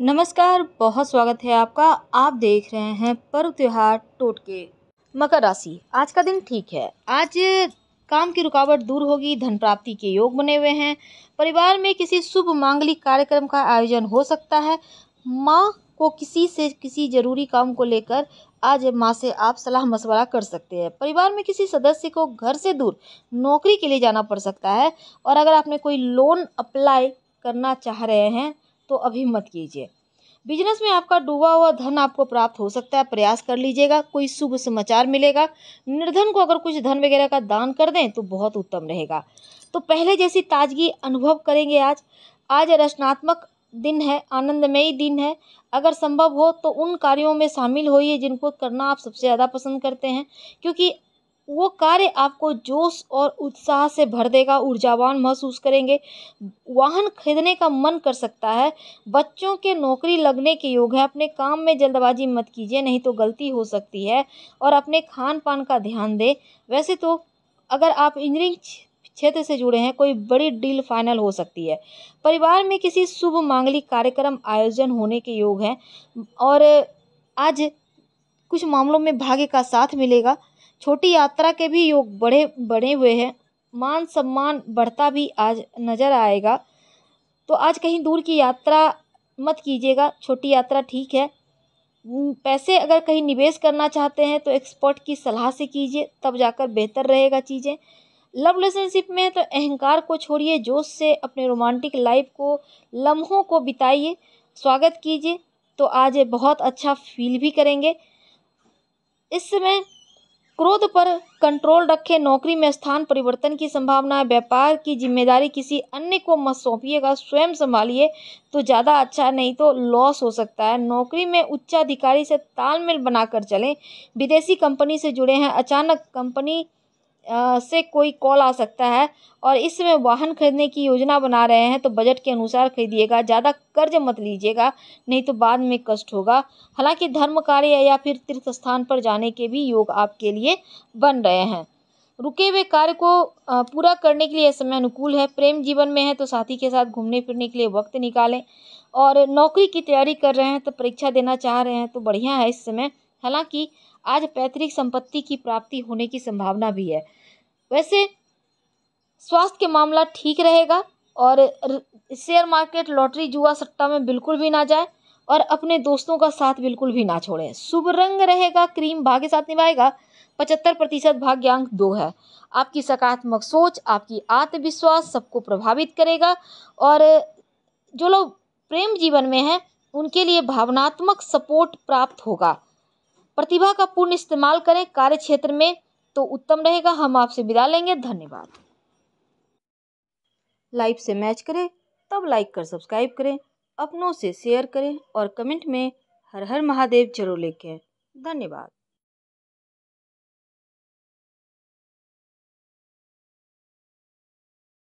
नमस्कार बहुत स्वागत है आपका आप देख रहे हैं पर्व त्योहार टोटके मकर राशि आज का दिन ठीक है आज काम की रुकावट दूर होगी धन प्राप्ति के योग बने हुए हैं परिवार में किसी शुभ मांगलिक कार्यक्रम का आयोजन हो सकता है माँ को किसी से किसी जरूरी काम को लेकर आज माँ से आप सलाह मशवरा कर सकते हैं परिवार में किसी सदस्य को घर से दूर नौकरी के लिए जाना पड़ सकता है और अगर आपने कोई लोन अप्लाई करना चाह रहे हैं तो अभी मत कीजिए बिजनेस में आपका डूबा हुआ धन आपको प्राप्त हो सकता है प्रयास कर लीजिएगा कोई शुभ समाचार मिलेगा निर्धन को अगर कुछ धन वगैरह का दान कर दें तो बहुत उत्तम रहेगा तो पहले जैसी ताजगी अनुभव करेंगे आज आज रचनात्मक दिन है आनंदमयी दिन है अगर संभव हो तो उन कार्यों में शामिल होइए जिनको करना आप सबसे ज़्यादा पसंद करते हैं क्योंकि वो कार्य आपको जोश और उत्साह से भर देगा ऊर्जावान महसूस करेंगे वाहन खरीदने का मन कर सकता है बच्चों के नौकरी लगने के योग है अपने काम में जल्दबाजी मत कीजिए नहीं तो गलती हो सकती है और अपने खान पान का ध्यान दें वैसे तो अगर आप इंजीनियरिंग क्षेत्र से जुड़े हैं कोई बड़ी डील फाइनल हो सकती है परिवार में किसी शुभ मांगलिक कार्यक्रम आयोजन होने के योग हैं और आज कुछ मामलों में भाग्य का साथ मिलेगा छोटी यात्रा के भी योग बढ़े बढ़े हुए हैं मान सम्मान बढ़ता भी आज नज़र आएगा तो आज कहीं दूर की यात्रा मत कीजिएगा छोटी यात्रा ठीक है पैसे अगर कहीं निवेश करना चाहते हैं तो एक्सपर्ट की सलाह से कीजिए तब जाकर बेहतर रहेगा चीज़ें लव रिलेशनशिप में तो अहंकार को छोड़िए जोश से अपने रोमांटिक लाइफ को लम्हों को बिताइए स्वागत कीजिए तो आज बहुत अच्छा फील भी करेंगे इस समय क्रोध पर कंट्रोल रखें नौकरी में स्थान परिवर्तन की संभावना है व्यापार की जिम्मेदारी किसी अन्य को मत सौंपिएगा स्वयं संभालिए तो ज़्यादा अच्छा नहीं तो लॉस हो सकता है नौकरी में उच्चाधिकारी से तालमेल बनाकर चलें विदेशी कंपनी से जुड़े हैं अचानक कंपनी से कोई कॉल आ सकता है और इसमें वाहन खरीदने की योजना बना रहे हैं तो बजट के अनुसार खरीदिएगा ज़्यादा कर्ज मत लीजिएगा नहीं तो बाद में कष्ट होगा हालांकि धर्म कार्य या फिर तीर्थ स्थान पर जाने के भी योग आपके लिए बन रहे हैं रुके हुए कार्य को पूरा करने के लिए समय अनुकूल है प्रेम जीवन में है तो साथी के साथ घूमने फिरने के लिए वक्त निकालें और नौकरी की तैयारी कर रहे हैं तो परीक्षा देना चाह रहे हैं तो बढ़िया है इस समय हालांकि आज पैतृक संपत्ति की प्राप्ति होने की संभावना भी है वैसे स्वास्थ्य के मामला ठीक रहेगा और शेयर मार्केट लॉटरी जुआ सट्टा में बिल्कुल भी ना जाए और अपने दोस्तों का साथ बिल्कुल भी ना छोड़ें शुभ रंग रहेगा क्रीम भाग्य साथ निभाएगा पचहत्तर प्रतिशत भाग्यांक दो है आपकी सकारात्मक सोच आपकी आत्मविश्वास सबको प्रभावित करेगा और जो लोग प्रेम जीवन में हैं उनके लिए भावनात्मक सपोर्ट प्राप्त होगा प्रतिभा का पूर्ण इस्तेमाल करें कार्य क्षेत्र में तो उत्तम रहेगा हम आपसे विदा लेंगे धन्यवाद लाइव से मैच करें तब लाइक कर सब्सक्राइब करें अपनों से शेयर करें और कमेंट में हर हर महादेव जरूर लिखें धन्यवाद